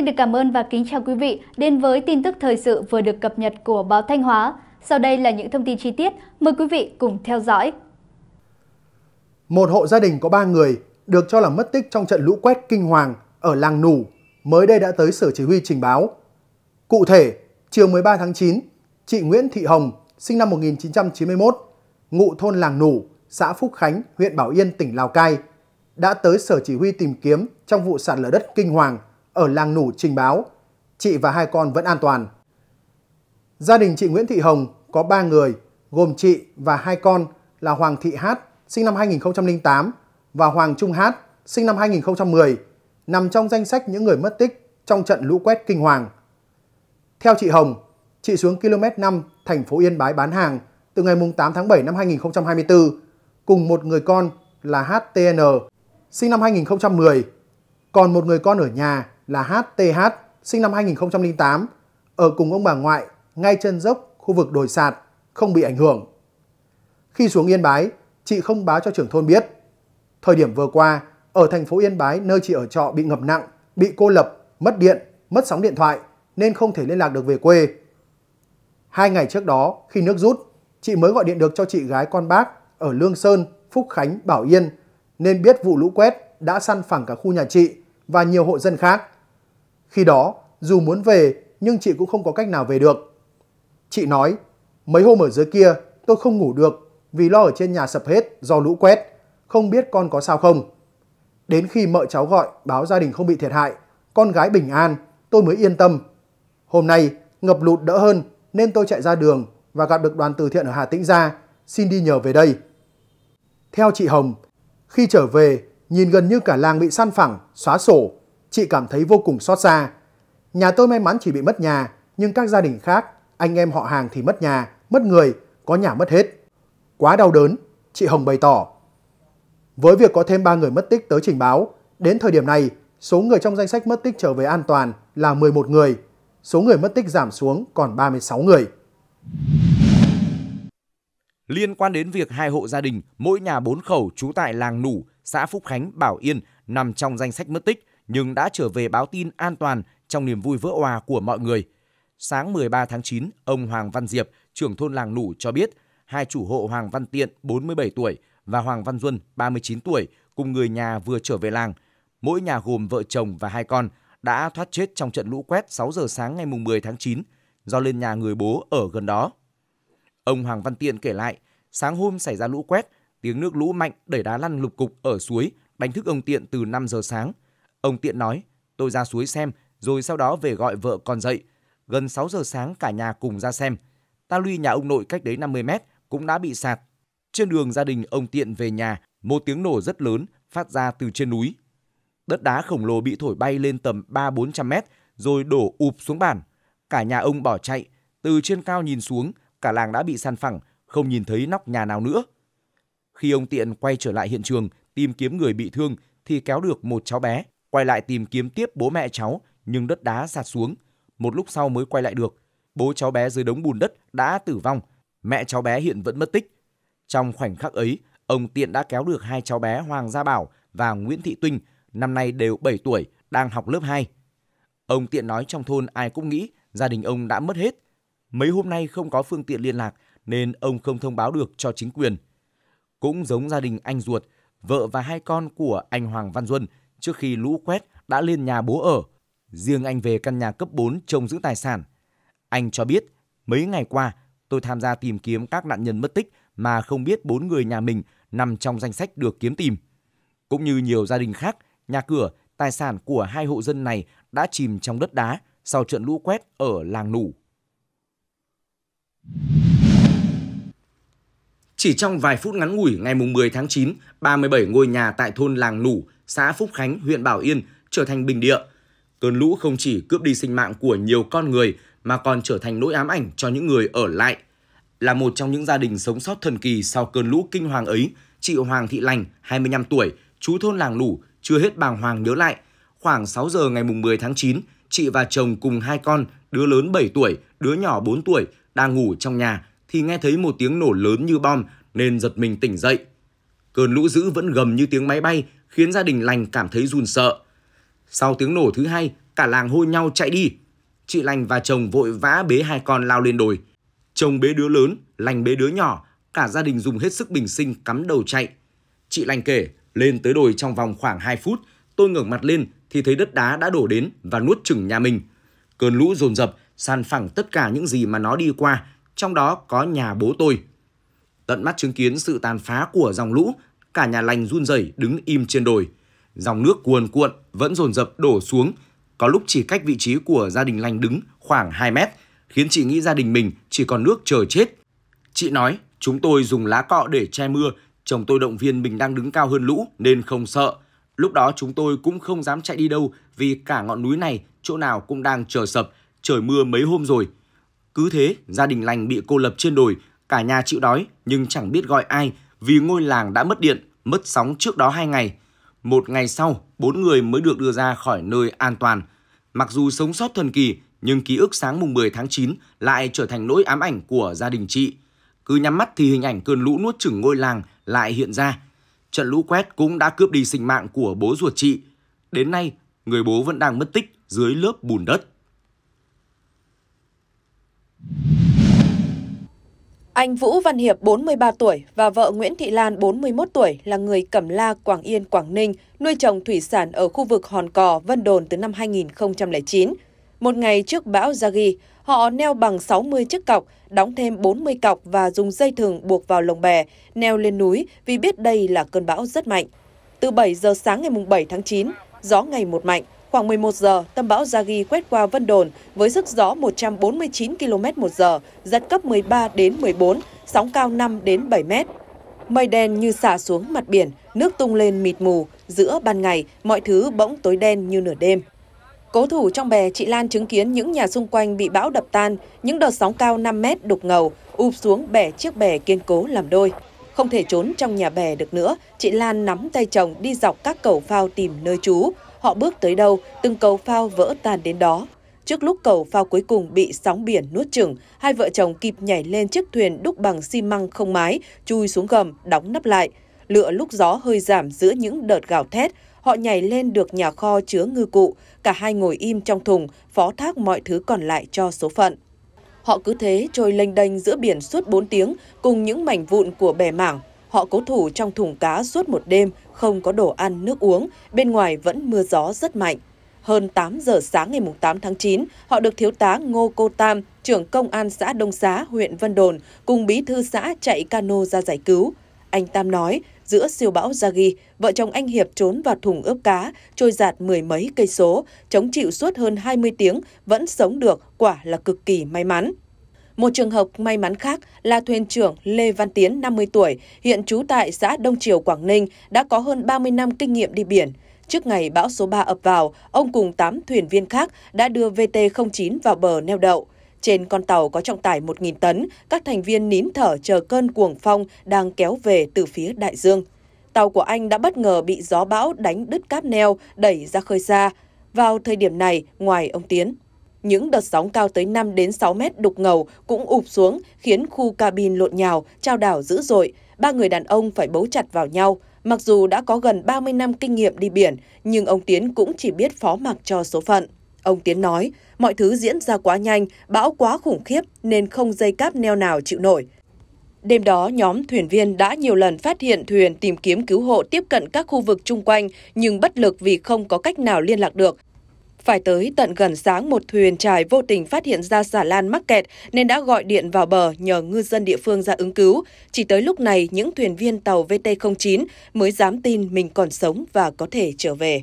Xin được cảm ơn và kính chào quý vị đến với tin tức thời sự vừa được cập nhật của báo Thanh Hóa. Sau đây là những thông tin chi tiết, mời quý vị cùng theo dõi. Một hộ gia đình có 3 người được cho là mất tích trong trận lũ quét kinh hoàng ở làng Nủ mới đây đã tới sở chỉ huy trình báo. Cụ thể, chiều 13 tháng 9, chị Nguyễn Thị Hồng, sinh năm 1991, ngụ thôn làng Nủ, xã Phúc Khánh, huyện Bảo Yên, tỉnh Lào Cai, đã tới sở chỉ huy tìm kiếm trong vụ sạt lở đất kinh hoàng ở làng Nủ trình báo, chị và hai con vẫn an toàn. Gia đình chị Nguyễn Thị Hồng có 3 người, gồm chị và hai con là Hoàng Thị Hát, sinh năm 2008 và Hoàng Trung Hát, sinh năm 2010, nằm trong danh sách những người mất tích trong trận lũ quét kinh hoàng. Theo chị Hồng, chị xuống km 5 thành phố Yên Bái bán hàng từ ngày 8 tháng 7 năm 2024 cùng một người con là HTN sinh năm 2010, còn một người con ở nhà là HTH sinh năm 2008 ở cùng ông bà ngoại ngay chân dốc khu vực đồi sạt không bị ảnh hưởng. Khi xuống Yên Bái, chị không báo cho trưởng thôn biết. Thời điểm vừa qua, ở thành phố Yên Bái nơi chị ở trọ bị ngập nặng, bị cô lập, mất điện, mất sóng điện thoại nên không thể liên lạc được về quê. Hai ngày trước đó, khi nước rút, chị mới gọi điện được cho chị gái con bác ở Lương Sơn, Phúc Khánh, Bảo Yên nên biết vụ lũ quét đã săn phẳng cả khu nhà chị và nhiều hộ dân khác. Khi đó, dù muốn về nhưng chị cũng không có cách nào về được. Chị nói, mấy hôm ở dưới kia tôi không ngủ được vì lo ở trên nhà sập hết do lũ quét, không biết con có sao không. Đến khi mợ cháu gọi báo gia đình không bị thiệt hại, con gái bình an, tôi mới yên tâm. Hôm nay ngập lụt đỡ hơn nên tôi chạy ra đường và gặp được đoàn từ thiện ở Hà Tĩnh ra, xin đi nhờ về đây. Theo chị Hồng, khi trở về, nhìn gần như cả làng bị săn phẳng, xóa sổ, chị cảm thấy vô cùng xót xa. Nhà tôi may mắn chỉ bị mất nhà, nhưng các gia đình khác, anh em họ hàng thì mất nhà, mất người, có nhà mất hết. Quá đau đớn, chị Hồng bày tỏ. Với việc có thêm 3 người mất tích tới trình báo, đến thời điểm này, số người trong danh sách mất tích trở về an toàn là 11 người, số người mất tích giảm xuống còn 36 người. Liên quan đến việc hai hộ gia đình, mỗi nhà bốn khẩu trú tại làng Nủ, xã Phúc Khánh, Bảo Yên nằm trong danh sách mất tích, nhưng đã trở về báo tin an toàn trong niềm vui vỡ òa của mọi người. Sáng 13 tháng 9, ông Hoàng Văn Diệp, trưởng thôn làng Nủ cho biết, hai chủ hộ Hoàng Văn Tiện 47 tuổi và Hoàng Văn Duân 39 tuổi cùng người nhà vừa trở về làng. Mỗi nhà gồm vợ chồng và hai con đã thoát chết trong trận lũ quét 6 giờ sáng ngày 10 tháng 9 do lên nhà người bố ở gần đó. Ông Hoàng Văn Tiện kể lại, sáng hôm xảy ra lũ quét, tiếng nước lũ mạnh đẩy đá lăn lục cục ở suối, đánh thức ông Tiện từ 5 giờ sáng – Ông Tiện nói, tôi ra suối xem, rồi sau đó về gọi vợ con dậy. Gần 6 giờ sáng cả nhà cùng ra xem. Ta lui nhà ông nội cách đấy 50 mét cũng đã bị sạt. Trên đường gia đình ông Tiện về nhà, một tiếng nổ rất lớn phát ra từ trên núi. Đất đá khổng lồ bị thổi bay lên tầm 3-400 mét rồi đổ ụp xuống bàn. Cả nhà ông bỏ chạy, từ trên cao nhìn xuống, cả làng đã bị san phẳng, không nhìn thấy nóc nhà nào nữa. Khi ông Tiện quay trở lại hiện trường tìm kiếm người bị thương thì kéo được một cháu bé quay lại tìm kiếm tiếp bố mẹ cháu nhưng đất đá sạt xuống. Một lúc sau mới quay lại được, bố cháu bé dưới đống bùn đất đã tử vong, mẹ cháu bé hiện vẫn mất tích. Trong khoảnh khắc ấy, ông Tiện đã kéo được hai cháu bé Hoàng Gia Bảo và Nguyễn Thị Tuynh, năm nay đều 7 tuổi, đang học lớp 2. Ông Tiện nói trong thôn ai cũng nghĩ gia đình ông đã mất hết. Mấy hôm nay không có phương tiện liên lạc nên ông không thông báo được cho chính quyền. Cũng giống gia đình anh ruột, vợ và hai con của anh Hoàng Văn Duân – trước khi lũ quét đã lên nhà bố ở. Riêng anh về căn nhà cấp 4 trông giữ tài sản. Anh cho biết, mấy ngày qua tôi tham gia tìm kiếm các nạn nhân mất tích mà không biết bốn người nhà mình nằm trong danh sách được kiếm tìm. Cũng như nhiều gia đình khác, nhà cửa, tài sản của hai hộ dân này đã chìm trong đất đá sau trận lũ quét ở làng Nủ. Chỉ trong vài phút ngắn ngủi ngày 10 tháng 9, 37 ngôi nhà tại thôn Làng Nủ, xã Phúc Khánh, huyện Bảo Yên trở thành bình địa. Cơn lũ không chỉ cướp đi sinh mạng của nhiều con người mà còn trở thành nỗi ám ảnh cho những người ở lại. Là một trong những gia đình sống sót thần kỳ sau cơn lũ kinh hoàng ấy, chị Hoàng Thị Lành, 25 tuổi, chú thôn Làng Nủ, chưa hết bàng hoàng nhớ lại. Khoảng 6 giờ ngày 10 tháng 9, chị và chồng cùng hai con, đứa lớn 7 tuổi, đứa nhỏ 4 tuổi, đang ngủ trong nhà thì nghe thấy một tiếng nổ lớn như bom nên giật mình tỉnh dậy. Cơn lũ dữ vẫn gầm như tiếng máy bay khiến gia đình lành cảm thấy run sợ. Sau tiếng nổ thứ hai, cả làng hô nhau chạy đi. Chị lành và chồng vội vã bế hai con lao lên đồi. Chồng bế đứa lớn, lành bế đứa nhỏ, cả gia đình dùng hết sức bình sinh cắm đầu chạy. Chị lành kể, lên tới đồi trong vòng khoảng 2 phút, tôi ngẩng mặt lên thì thấy đất đá đã đổ đến và nuốt chửng nhà mình. Cơn lũ dồn dập, san phẳng tất cả những gì mà nó đi qua trong đó có nhà bố tôi. Tận mắt chứng kiến sự tàn phá của dòng lũ, cả nhà lành run rẩy đứng im trên đồi. Dòng nước cuồn cuộn vẫn dồn dập đổ xuống, có lúc chỉ cách vị trí của gia đình lành đứng khoảng 2 mét, khiến chị nghĩ gia đình mình chỉ còn nước chờ chết. Chị nói, chúng tôi dùng lá cọ để che mưa, chồng tôi động viên mình đang đứng cao hơn lũ nên không sợ. Lúc đó chúng tôi cũng không dám chạy đi đâu vì cả ngọn núi này chỗ nào cũng đang chờ sập, trời mưa mấy hôm rồi, cứ thế, gia đình lành bị cô lập trên đồi, cả nhà chịu đói nhưng chẳng biết gọi ai vì ngôi làng đã mất điện, mất sóng trước đó hai ngày. Một ngày sau, bốn người mới được đưa ra khỏi nơi an toàn. Mặc dù sống sót thần kỳ, nhưng ký ức sáng mùng 10 tháng 9 lại trở thành nỗi ám ảnh của gia đình chị. Cứ nhắm mắt thì hình ảnh cơn lũ nuốt chửng ngôi làng lại hiện ra. Trận lũ quét cũng đã cướp đi sinh mạng của bố ruột chị. Đến nay, người bố vẫn đang mất tích dưới lớp bùn đất. Anh Vũ Văn Hiệp 43 tuổi và vợ Nguyễn Thị Lan 41 tuổi là người Cẩm La, Quảng Yên, Quảng Ninh, nuôi trồng thủy sản ở khu vực Hòn Cò, Vân Đồn từ năm 2009. Một ngày trước bão Zagi, họ neo bằng 60 chiếc cọc, đóng thêm 40 cọc và dùng dây thừng buộc vào lồng bè, neo lên núi vì biết đây là cơn bão rất mạnh. Từ 7 giờ sáng ngày 7 tháng 9, gió ngày một mạnh, Khoảng 11 giờ, tâm bão Yagi quét qua Vân Đồn với sức gió 149 km một giờ, giật cấp 13 đến 14, sóng cao 5 đến 7 mét. Mây đen như xả xuống mặt biển, nước tung lên mịt mù, giữa ban ngày, mọi thứ bỗng tối đen như nửa đêm. Cố thủ trong bè, chị Lan chứng kiến những nhà xung quanh bị bão đập tan, những đợt sóng cao 5 mét đục ngầu, úp xuống bẻ chiếc bè kiên cố làm đôi. Không thể trốn trong nhà bè được nữa, chị Lan nắm tay chồng đi dọc các cầu phao tìm nơi trú. Họ bước tới đâu, từng cầu phao vỡ tan đến đó. Trước lúc cầu phao cuối cùng bị sóng biển nuốt chửng, hai vợ chồng kịp nhảy lên chiếc thuyền đúc bằng xi măng không mái, chui xuống gầm, đóng nắp lại. Lựa lúc gió hơi giảm giữa những đợt gào thét, họ nhảy lên được nhà kho chứa ngư cụ, cả hai ngồi im trong thùng, phó thác mọi thứ còn lại cho số phận. Họ cứ thế trôi lênh đênh giữa biển suốt 4 tiếng cùng những mảnh vụn của bè mảng Họ cố thủ trong thùng cá suốt một đêm, không có đồ ăn, nước uống, bên ngoài vẫn mưa gió rất mạnh. Hơn 8 giờ sáng ngày 8 tháng 9, họ được thiếu tá Ngô Cô Tam, trưởng công an xã Đông Xá, huyện Vân Đồn, cùng bí thư xã chạy cano ra giải cứu. Anh Tam nói, giữa siêu bão Yagi, vợ chồng anh Hiệp trốn vào thùng ướp cá, trôi giạt mười mấy cây số, chống chịu suốt hơn 20 tiếng, vẫn sống được, quả là cực kỳ may mắn. Một trường hợp may mắn khác là thuyền trưởng Lê Văn Tiến, 50 tuổi, hiện trú tại xã Đông Triều, Quảng Ninh, đã có hơn 30 năm kinh nghiệm đi biển. Trước ngày bão số 3 ập vào, ông cùng 8 thuyền viên khác đã đưa VT-09 vào bờ neo đậu. Trên con tàu có trọng tải 1.000 tấn, các thành viên nín thở chờ cơn cuồng phong đang kéo về từ phía đại dương. Tàu của anh đã bất ngờ bị gió bão đánh đứt cáp neo, đẩy ra khơi xa. Vào thời điểm này, ngoài ông Tiến, những đợt sóng cao tới 5 đến 6 mét đục ngầu cũng ụp xuống khiến khu cabin lộn nhào, trao đảo dữ dội. Ba người đàn ông phải bấu chặt vào nhau. Mặc dù đã có gần 30 năm kinh nghiệm đi biển, nhưng ông Tiến cũng chỉ biết phó mặc cho số phận. Ông Tiến nói, mọi thứ diễn ra quá nhanh, bão quá khủng khiếp nên không dây cáp neo nào chịu nổi. Đêm đó, nhóm thuyền viên đã nhiều lần phát hiện thuyền tìm kiếm cứu hộ tiếp cận các khu vực chung quanh nhưng bất lực vì không có cách nào liên lạc được. Phải tới tận gần sáng một thuyền trài vô tình phát hiện ra xà lan mắc kẹt nên đã gọi điện vào bờ nhờ ngư dân địa phương ra ứng cứu. Chỉ tới lúc này những thuyền viên tàu VT-09 mới dám tin mình còn sống và có thể trở về.